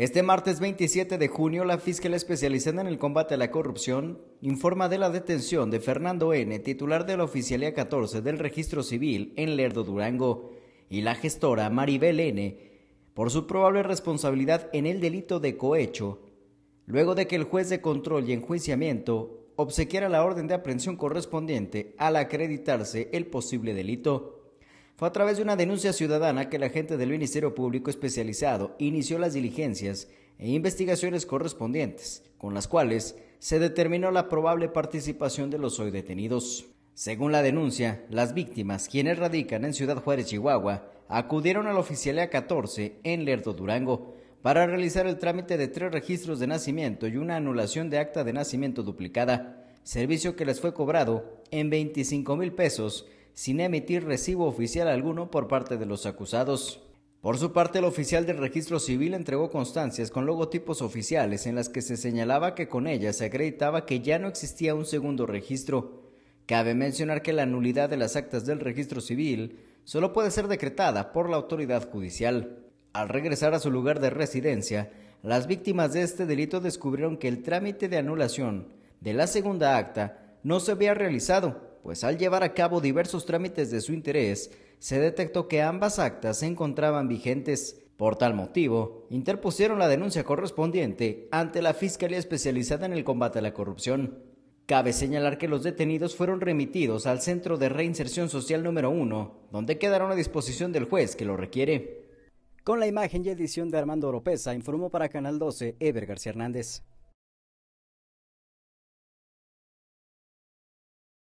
Este martes 27 de junio, la Fiscal Especializada en el Combate a la Corrupción informa de la detención de Fernando N., titular de la Oficialía 14 del Registro Civil en Lerdo Durango, y la gestora Maribel N., por su probable responsabilidad en el delito de cohecho, luego de que el juez de control y enjuiciamiento obsequiera la orden de aprehensión correspondiente al acreditarse el posible delito. Fue a través de una denuncia ciudadana que la agente del Ministerio Público Especializado inició las diligencias e investigaciones correspondientes, con las cuales se determinó la probable participación de los hoy detenidos. Según la denuncia, las víctimas, quienes radican en Ciudad Juárez, Chihuahua, acudieron a la Oficialía 14 en Lerdo, Durango, para realizar el trámite de tres registros de nacimiento y una anulación de acta de nacimiento duplicada, servicio que les fue cobrado en 25 mil pesos sin emitir recibo oficial alguno por parte de los acusados. Por su parte, el oficial del registro civil entregó constancias con logotipos oficiales en las que se señalaba que con ellas se acreditaba que ya no existía un segundo registro. Cabe mencionar que la nulidad de las actas del registro civil solo puede ser decretada por la autoridad judicial. Al regresar a su lugar de residencia, las víctimas de este delito descubrieron que el trámite de anulación de la segunda acta no se había realizado pues al llevar a cabo diversos trámites de su interés, se detectó que ambas actas se encontraban vigentes. Por tal motivo, interpusieron la denuncia correspondiente ante la Fiscalía Especializada en el Combate a la Corrupción. Cabe señalar que los detenidos fueron remitidos al Centro de Reinserción Social número 1, donde quedaron a disposición del juez que lo requiere. Con la imagen y edición de Armando Oropesa, informó para Canal 12 Ever García Hernández.